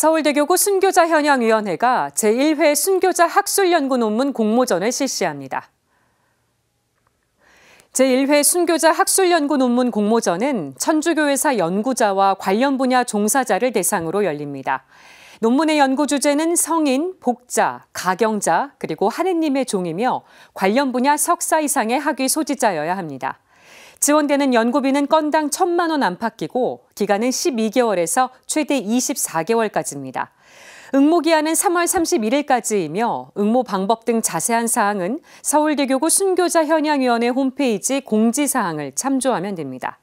서울대교구 순교자 현황위원회가 제1회 순교자 학술연구 논문 공모전을 실시합니다. 제1회 순교자 학술연구 논문 공모전은 천주교회사 연구자와 관련 분야 종사자를 대상으로 열립니다. 논문의 연구 주제는 성인, 복자, 가경자, 그리고 하느님의 종이며 관련 분야 석사 이상의 학위 소지자여야 합니다. 지원되는 연구비는 건당 1천만 원 안팎이고 기간은 12개월에서 최대 24개월까지입니다. 응모 기한은 3월 31일까지이며 응모 방법 등 자세한 사항은 서울대교구 순교자 현양위원회 홈페이지 공지사항을 참조하면 됩니다.